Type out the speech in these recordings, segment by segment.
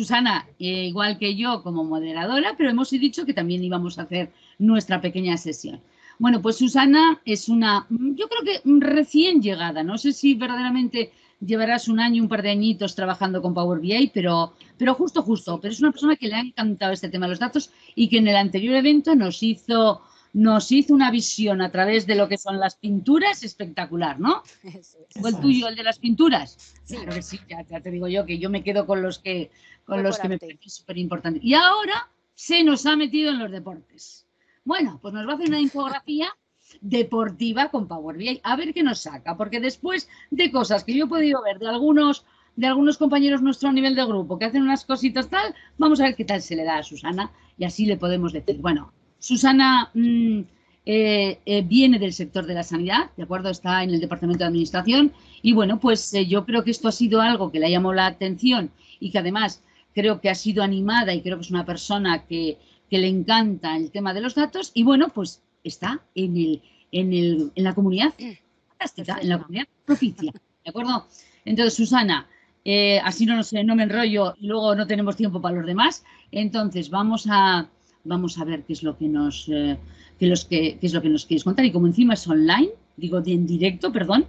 Susana, eh, igual que yo como moderadora, pero hemos dicho que también íbamos a hacer nuestra pequeña sesión. Bueno, pues Susana es una, mm, yo creo que recién llegada, no sé si verdaderamente llevarás un año, un par de añitos trabajando con Power BI, pero, pero justo, justo, pero es una persona que le ha encantado este tema de los datos y que en el anterior evento nos hizo nos hizo una visión a través de lo que son las pinturas espectacular, ¿no? ¿O el tuyo, el de las pinturas? Sí. Claro que sí, ya, te digo yo que yo me quedo con los que, con los que me parecen súper importante. Y ahora se nos ha metido en los deportes. Bueno, pues nos va a hacer una infografía deportiva con Power BI, a ver qué nos saca, porque después de cosas que yo he podido ver de algunos de algunos compañeros nuestro a nivel de grupo que hacen unas cositas tal, vamos a ver qué tal se le da a Susana y así le podemos decir, bueno, Susana mm, eh, eh, viene del sector de la sanidad, ¿de acuerdo? Está en el Departamento de Administración y bueno, pues eh, yo creo que esto ha sido algo que le llamó la atención y que además creo que ha sido animada y creo que es una persona que, le encanta el tema de los datos y bueno, pues está en, el, en, la comunidad mm. en la comunidad propicia, ¿de acuerdo? Entonces, Susana, así no, no me enrollo y luego no tenemos tiempo para los demás, entonces vamos a vamos a ver qué es lo que nos, eh, los que, es lo que nos quieres contar. Y como encima es online, digo en directo, perdón,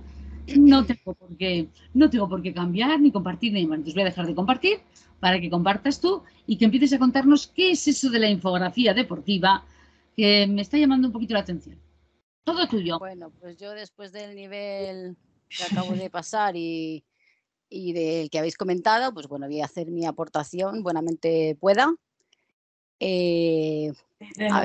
no tengo por qué, no tengo por qué cambiar ni compartir ni más Entonces voy a dejar de compartir para que compartas tú y que empieces a contarnos qué es eso de la infografía deportiva que me está llamando un poquito la atención. Todo tuyo. Bueno, pues yo después del nivel que acabo de pasar y, y del que habéis comentado, pues bueno, voy a hacer mi aportación buenamente pueda eh,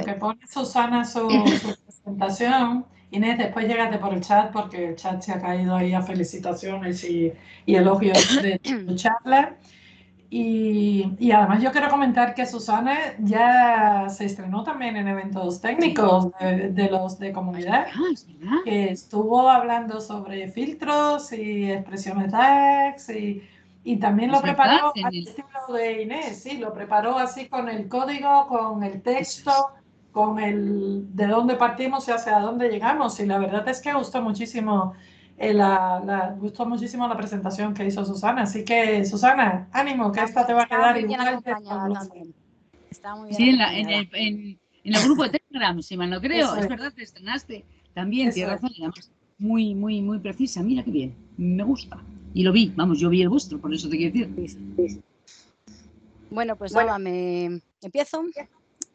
que pone Susana su, presentación, Inés, después llegate por el chat porque el chat se ha caído ahí a felicitaciones y, elogios de tu charla. Y, y, además yo quiero comentar que Susana ya se estrenó también en eventos técnicos de, los de comunidad, ah, que estuvo hablando sobre filtros y expresiones DAX y y también lo pues preparó el estilo de Inés, sí, lo preparó así con el código, con el texto, con el de dónde partimos y hacia dónde llegamos. Y la verdad es que gustó muchísimo, eh, la, gustó muchísimo la presentación que hizo Susana. Así que, Susana, ánimo, que esta te va a quedar bien. Sí, en, el, grupo de Telegram, si mal no creo, es. verdad, te estrenaste también, tienes razón, muy, muy, muy precisa. Mira qué bien, me gusta. Y lo vi, vamos, yo vi el vuestro, por eso te quiero decir. Bueno, pues ahora nada, me empiezo.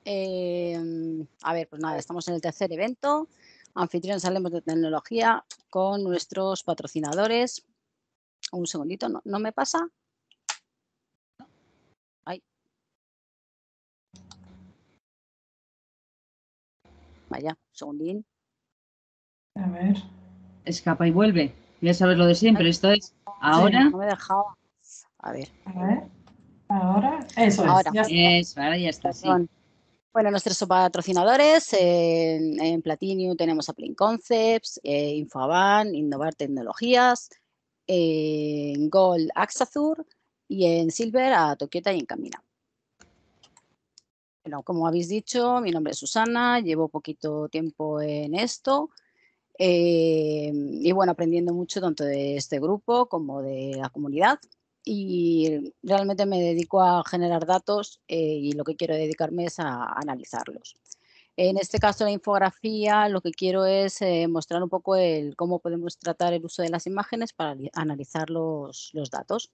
Eh, a ver, pues nada, estamos en el tercer evento. anfitrión salemos de Tecnología con nuestros patrocinadores. Un segundito, ¿no, me pasa? Ay. Vaya, segundín. A ver. Escapa y vuelve. a saber lo de siempre, esto es. Ahora. no me dejaba. A ver. A ver. Ahora. Eso es. ahora ya está. Bueno, nuestros patrocinadores, en, en, tenemos a Plain Concepts, eh, Innovar Tecnologías, en Gold Axazur y en Silver a Toqueta y Encamina. Bueno, como habéis dicho, mi nombre es Susana, llevo poquito tiempo en esto. Em, y bueno, aprendiendo mucho tanto de este grupo como de la comunidad. Y realmente me dedico a generar datos eh, y lo que quiero dedicarme es a, analizarlos. En este caso, la infografía, lo que quiero es eh, mostrar un poco el, cómo podemos tratar el uso de las imágenes para analizar los, los datos.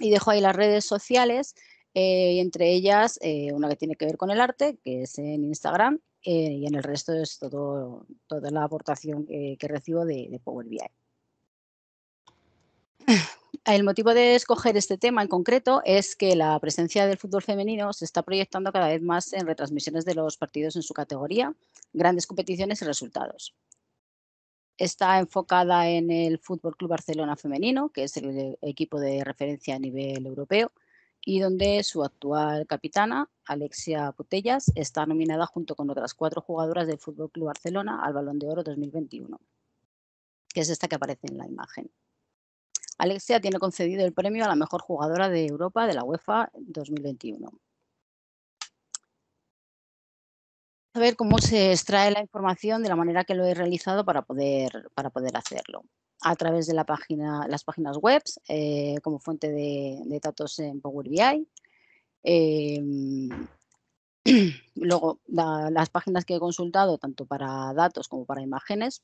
Y dejo ahí las redes sociales, eh, y entre ellas una que tiene que ver con el arte, que es en Instagram, eh, y en el resto es toda la aportación que, recibo de, de, Power BI. El motivo de escoger este tema en concreto es que la presencia del fútbol femenino se está proyectando cada vez más en retransmisiones de los partidos en su categoría, grandes competiciones y resultados. Está enfocada en el Fútbol Club Barcelona Femenino, que es el equipo de referencia a nivel europeo, y donde su actual capitana, Alexia Putellas, está nominada junto con otras cuatro jugadoras del Fútbol Club Barcelona al Balón de Oro 2021, que es esta que aparece en la imagen. Alexia tiene concedido el premio a la mejor jugadora de Europa de la UEFA 2021. A ver cómo se extrae la información de la manera que lo he realizado para poder, para poder hacerlo a través de las páginas web eh, como fuente de, datos en Power BI. Em, luego, las páginas que he consultado, tanto para datos como para imágenes,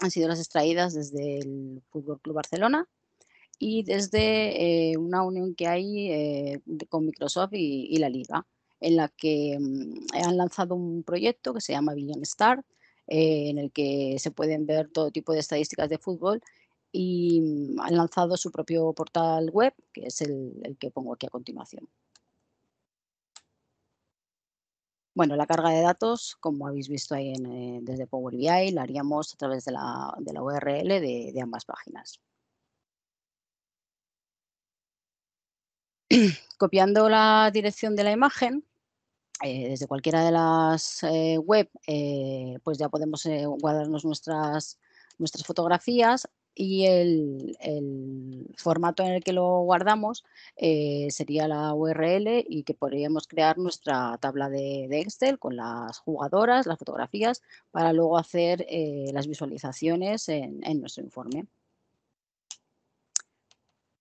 han sido las extraídas desde el Fútbol Club Barcelona y desde eh, una unión que hay eh, con Microsoft y, la Liga, en la que mm, han lanzado un proyecto que se llama Billion Star, eh, en el que se pueden ver todo tipo de estadísticas de fútbol y mm, han lanzado su propio portal web, que es el, que pongo aquí a continuación. Bueno, la carga de datos, como habéis visto ahí eh, desde Power BI, la haríamos a través de la, URL de, ambas páginas. Copiando la dirección de la imagen, eh, desde cualquiera de las eh, web, eh, pues ya podemos guardarnos nuestras, nuestras fotografías y el, formato en el que lo guardamos sería la URL y que podríamos crear nuestra tabla de, Excel con las jugadoras, las fotografías, para luego hacer las visualizaciones en nuestro informe.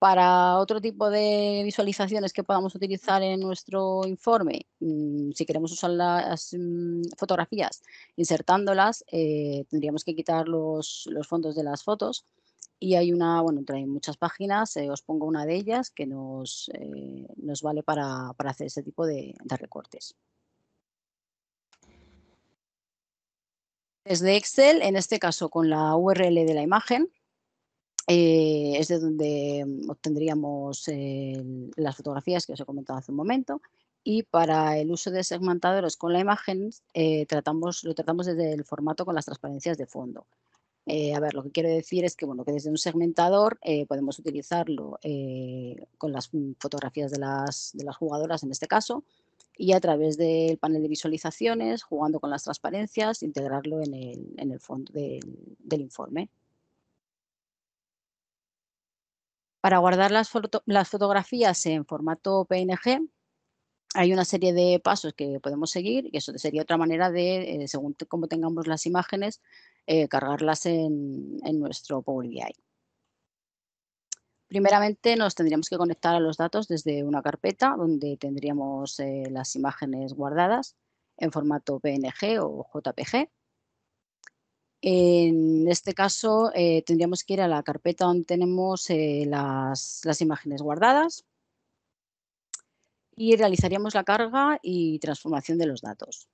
Para otro tipo de visualizaciones que podamos utilizar en nuestro informe, mm, si queremos usar las mm, fotografías insertándolas, eh, tendríamos que quitar los, fondos de las fotos. Y hay una, bueno, trae muchas páginas, eh, os pongo una de ellas que nos, eh, vale para, hacer ese tipo de, de recortes. Desde Excel, en este caso con la URL de la imagen, eh, es de donde mm, obtendríamos eh, las fotografías que os he comentado hace un momento. Y para el uso de segmentadores con la imagen, eh, tratamos, lo tratamos desde el formato con las transparencias de fondo. a ver, lo que quiero decir es que, bueno, que desde un segmentador podemos utilizarlo con las mm, fotografías de las, jugadoras en este caso y a través del panel de visualizaciones, jugando con las transparencias, integrarlo en el, fondo del informe. Para guardar las, fotografías en formato PNG, hay una serie de pasos que podemos seguir y eso sería otra manera de, eh, según cómo tengamos las imágenes, eh, cargarlas en, nuestro Power BI. Primeramente nos tendríamos que conectar a los datos desde una carpeta donde tendríamos eh, las imágenes guardadas en formato PNG o JPG. En este caso, eh, tendríamos que ir a la carpeta donde tenemos eh, las, imágenes guardadas y realizaríamos la carga y transformación de los datos.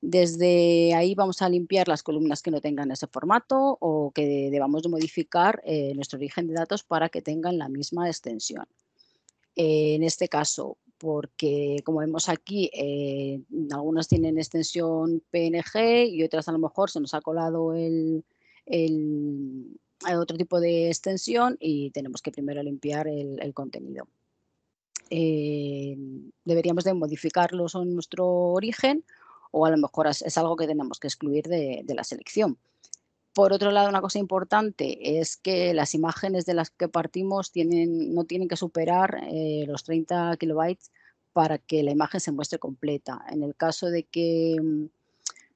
Desde ahí vamos a limpiar las columnas que no tengan ese formato o que debamos modificar eh, nuestro origen de datos para que tengan la misma extensión. en este caso, porque como vemos aquí, eh, algunas tienen extensión PNG y otras a lo mejor se nos ha colado el, otro tipo de extensión y tenemos que primero limpiar el, contenido. Eh, deberíamos de modificarlos en nuestro origen o a lo mejor es, algo que tenemos que excluir de, la selección. Por otro lado, una cosa importante es que las imágenes de las que partimos tienen, no tienen que superar eh, los 30 kilobytes para que la imagen se muestre completa. En el caso de que, mm,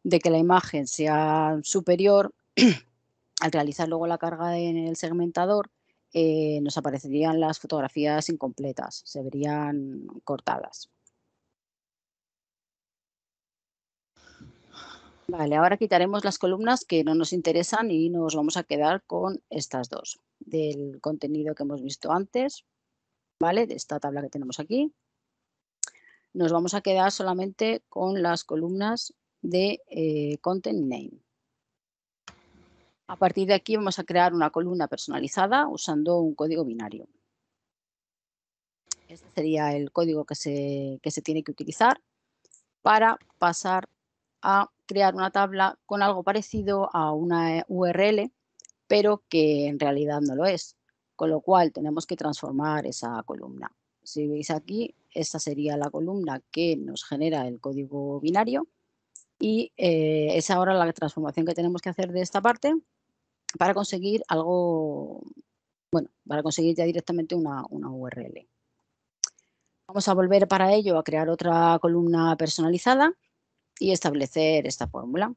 de que la imagen sea superior, al realizar luego la carga en el segmentador, eh, nos aparecerían las fotografías incompletas, se verían cortadas. Vale, ahora quitaremos las columnas que no nos interesan y nos vamos a quedar con estas dos del contenido que hemos visto antes, ¿vale? De esta tabla que tenemos aquí nos vamos a quedar solamente con las columnas de eh, Content Name. A partir de aquí vamos a crear una columna personalizada usando un código binario. Este sería el código que se, que se tiene que utilizar para pasar a crear una tabla con algo parecido a una eh, URL, pero que en realidad no lo es, con lo cual tenemos que transformar esa columna. Si veis aquí, esta sería la columna que nos genera el código binario y eh, es ahora la transformación que tenemos que hacer de esta parte para conseguir algo, bueno, para conseguir ya directamente una, una URL. Vamos a volver para ello a crear otra columna personalizada y establecer esta fórmula.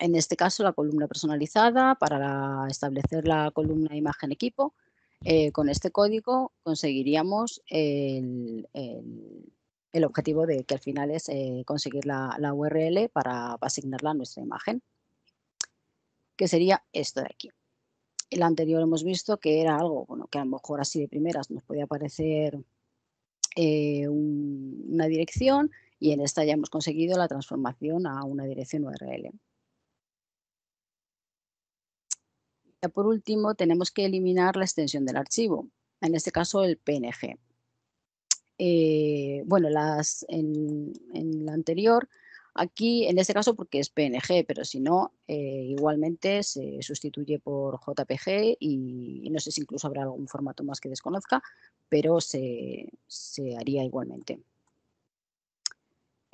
En este caso, la columna personalizada para establecer la columna imagen equipo eh, con este código conseguiríamos el, objetivo de que al final es eh, conseguir la, URL para, asignarla a nuestra imagen, que sería esto de aquí. El anterior hemos visto que era algo bueno, que a lo mejor así de primeras nos podía aparecer eh, una dirección y en esta ya hemos conseguido la transformación a una dirección URL. por último, tenemos que eliminar la extensión del archivo, en este caso el PNG. Eh, bueno, las, en, la anterior, aquí en este caso porque es PNG, pero si no, eh, igualmente se sustituye por JPG y, no sé si incluso habrá algún formato más que desconozca, pero se haría igualmente.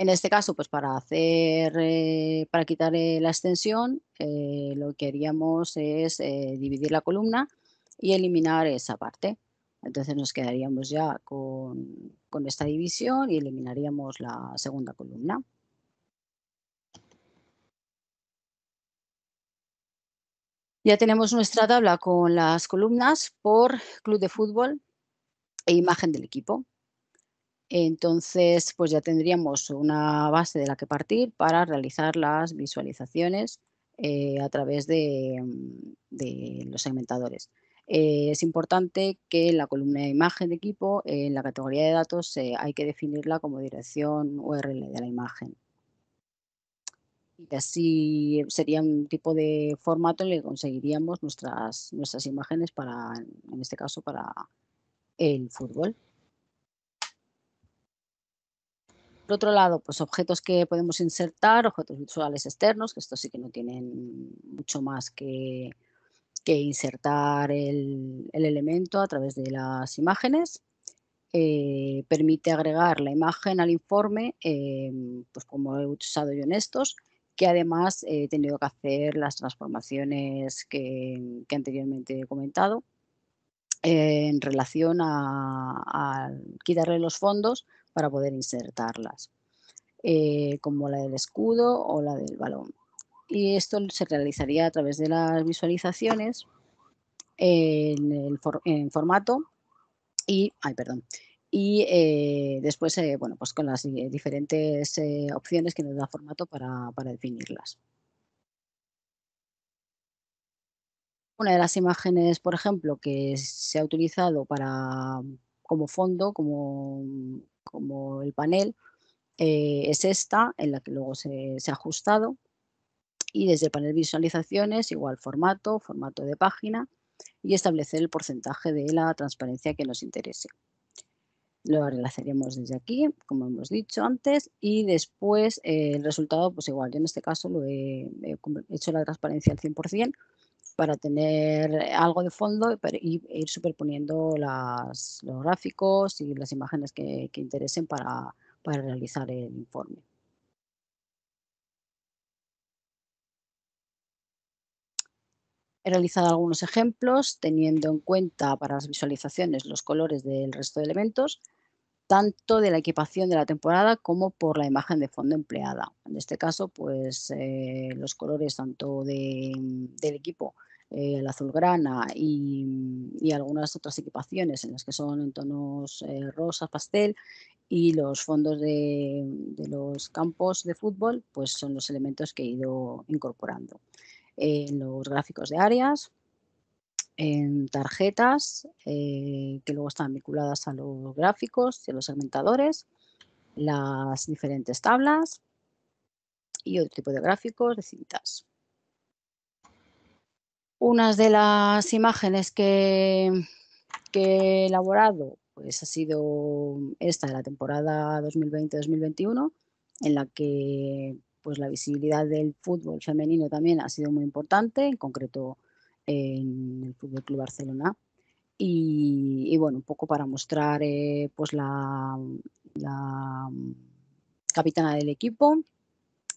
En este caso, pues para hacer, eh, para quitar eh, la extensión, eh, lo que haríamos es dividir la columna y eliminar esa parte. Entonces nos quedaríamos ya con esta división y eliminaríamos la segunda columna. Ya tenemos nuestra tabla con las columnas por club de fútbol e imagen del equipo. Entonces, pues ya tendríamos una base de la que partir para realizar las visualizaciones eh, a través de, mm, los segmentadores. Eh, es importante que la columna de imagen de equipo, en la categoría de datos, hay que definirla como dirección URL de la imagen. Y así sería un tipo de formato en el que conseguiríamos nuestras, nuestras imágenes para, en este caso, para el fútbol. Por otro lado, pues objetos que podemos insertar, objetos visuales externos, que estos sí que no tienen mucho más que, que insertar el, elemento a través de las imágenes. Eh, permite agregar la imagen al informe, em, pues como he usado yo en estos, que además he tenido que hacer las transformaciones que, anteriormente he comentado en relación a quitarle los fondos para poder insertarlas, eh, como la del escudo o la del balón. Y esto se realizaría a través de las visualizaciones en, formato y, ay, perdón, y eh, después, eh, bueno, pues con las diferentes opciones que nos da formato para, definirlas. Una de las imágenes, por ejemplo, que se ha utilizado para, como fondo, como como el panel, eh, es esta, en la que luego se, ha ajustado. Y desde el panel visualizaciones, igual formato, formato de página y establecer el porcentaje de la transparencia que nos interese. Lo relacionaremos desde aquí, como hemos dicho antes, y después eh, el resultado, pues igual, yo en este caso lo he hecho la transparencia al 100%, para tener eh, algo de fondo y ir superponiendo los gráficos y las imágenes que, interesen para, realizar el informe. He realizado algunos ejemplos teniendo en cuenta para las visualizaciones los colores del resto de elementos, tanto de la equipación de la temporada como por la imagen de fondo empleada. En este caso, pues eh, los colores tanto del equipo el eh, azulgrana y, mm, y, algunas otras equipaciones en las que son en tonos eh, rosa, pastel y los fondos de, los campos de fútbol pues son los elementos que he ido incorporando. En eh, los gráficos de áreas, en tarjetas que luego están vinculadas a los gráficos y a los segmentadores, las diferentes tablas y otro tipo de gráficos de cintas. Unas de las imágenes que, que he elaborado pues ha sido esta de la temporada 2020-2021, en la que pues la visibilidad del fútbol femenino también ha sido muy importante, en concreto en el Fútbol Club Barcelona. Y, bueno, un poco para mostrar eh, pues la, capitana del equipo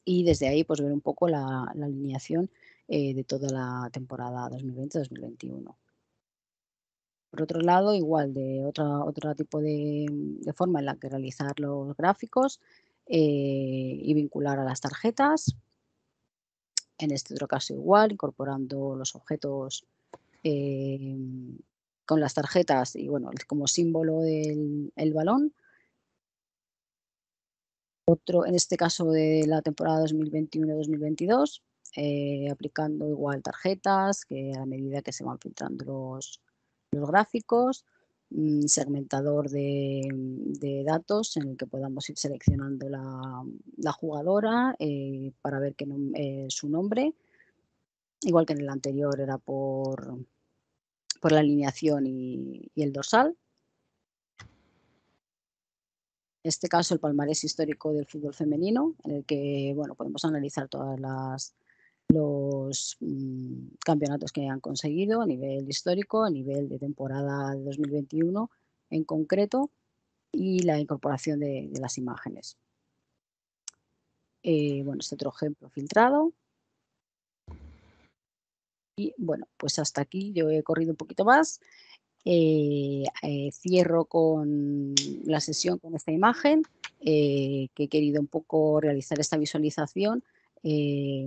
y desde ahí pues ver un poco la, la alineación eh, de toda la temporada 2020-2021. Por otro lado, igual de otro tipo de, forma en la que realizar los gráficos eh, y vincular a las tarjetas. En este otro caso igual, incorporando los objetos eh, con las tarjetas y bueno, como símbolo del balón. Otro, en este caso de la temporada 2021-2022, eh, aplicando igual tarjetas, que a medida que se van filtrando los, gráficos, un mm, segmentador de, datos en el que podamos ir seleccionando la, jugadora eh, para ver que eh, su nombre, igual que en el anterior era por, por la alineación y, y el dorsal. En este caso el palmarés histórico del fútbol femenino, en el que bueno, podemos analizar todas las, los mm, campeonatos que han conseguido a nivel histórico, a nivel de temporada 2021 en concreto y la incorporación de, las imágenes. Eh, bueno, este otro ejemplo filtrado. Y bueno, pues hasta aquí yo he corrido un poquito más. Eh, eh, cierro con la sesión con esta imagen, eh, que he querido un poco realizar esta visualización eh,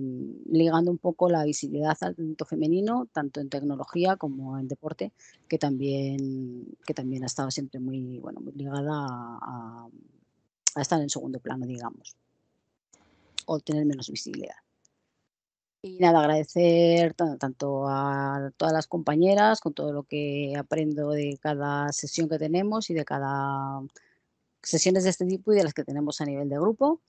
ligando un poco la visibilidad al talento femenino, tanto en tecnología como en deporte, que también, que también ha estado siempre muy, bueno, muy ligada a, a estar en segundo plano, digamos, o tener menos visibilidad. Y nada, agradecer tanto a todas las compañeras con todo lo que aprendo de cada sesión que tenemos y de cada sesiones de este tipo y de las que tenemos a nivel de grupo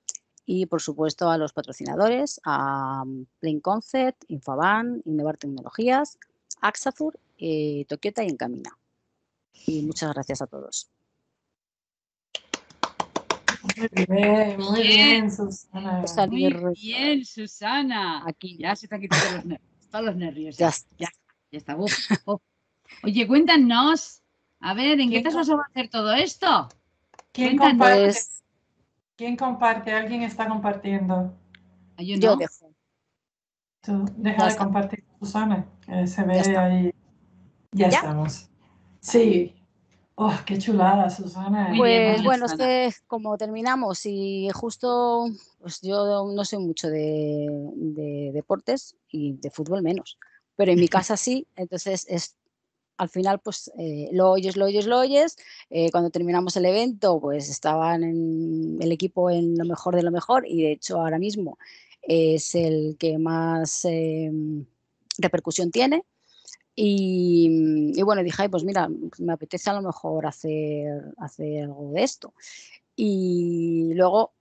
y por supuesto a los patrocinadores, a mm, Plain Concept, Infoban, Innovar Tecnologías, Axafur, eh, y Encamina. Y muchas gracias a todos. Muy bien, Susana. Muy bien, Susana. Aquí. Ya se están quitando los nervios. Todos los nervios. Ya, ya, está. Oye, cuéntanos. A ver, ¿en qué, te vas a hacer todo esto? Cuéntanos, ¿Quién comparte? ¿Alguien está compartiendo? Ah, yo, dejo. Tú, deja de compartir, Susana, se ve ahí. Ya, estamos. Sí. Oh, qué chulada, Susana. Pues bueno, este es que como terminamos y justo, pues yo no sé mucho de, de deportes y de fútbol menos, pero en mi casa sí, entonces es al final pues eh, lo oyes, lo oyes, lo oyes. Eh, cuando terminamos el evento pues estaban en el equipo en lo mejor de lo mejor y de hecho ahora mismo es el que más eh, repercusión tiene. Y, bueno, dije, pues mira, me apetece a lo mejor hacer, hacer algo de esto. Y luego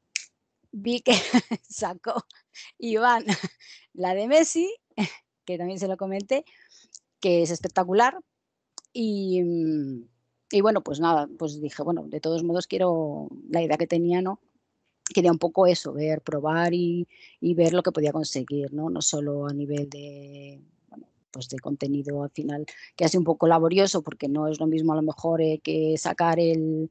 vi que sacó Iván la de Messi, que también se lo comenté, que es espectacular, Mm, y, bueno, pues nada, pues dije, bueno, de todos modos quiero, la idea que tenía, ¿no? Quería un poco eso, ver, probar y, ver lo que podía conseguir, ¿no? No solo a nivel de, pues de contenido al final que hace un poco laborioso porque no es lo mismo a lo mejor eh, que sacar el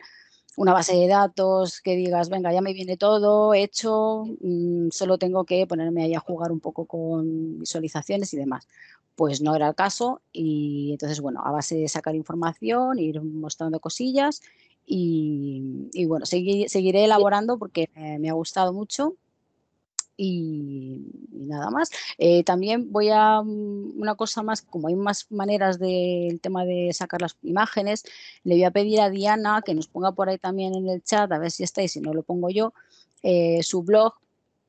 una base de datos que digas, venga, ya me viene todo hecho, mm, solo tengo que ponerme ahí a jugar un poco con visualizaciones y demás. Pues no era el caso y entonces, bueno, a base de sacar información, ir mostrando cosillas y, bueno, seguiré elaborando porque me ha gustado mucho y, nada más. Eh, también voy a mm, una cosa más, como hay más maneras del tema de sacar las imágenes, le voy a pedir a Diana que nos ponga por ahí también en el chat, a ver si estáis, si no lo pongo yo, eh, su blog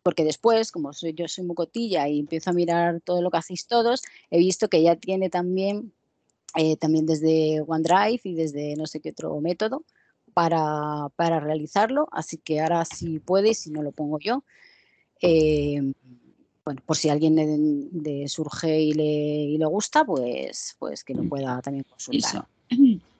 porque después, como soy, yo soy cotilla y empiezo a mirar todo lo que hacéis todos, he visto que ella tiene también, eh, también desde OneDrive y desde no sé qué otro método para, realizarlo. Así que ahora si puede, si no lo pongo yo, eh, bueno, por si alguien de surge y le, y le, gusta, pues, pues que lo mm. pueda también consultar.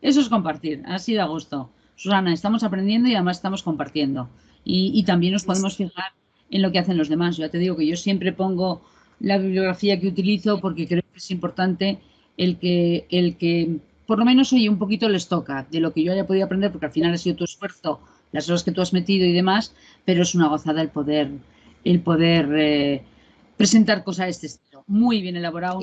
Eso, es compartir, ha sido a gusto. Susana, estamos aprendiendo y además estamos compartiendo. Y, también nos podemos fijar en lo que hacen los demás. ya te digo que yo siempre pongo la bibliografía que utilizo porque creo que es importante el que, el que por lo menos hoy un poquito les toca de lo que yo haya podido aprender, porque al final ha sido tu esfuerzo, las horas que tú has metido y demás, pero es una gozada el poder el poder eh, presentar cosas de este estilo. Muy bien elaborado.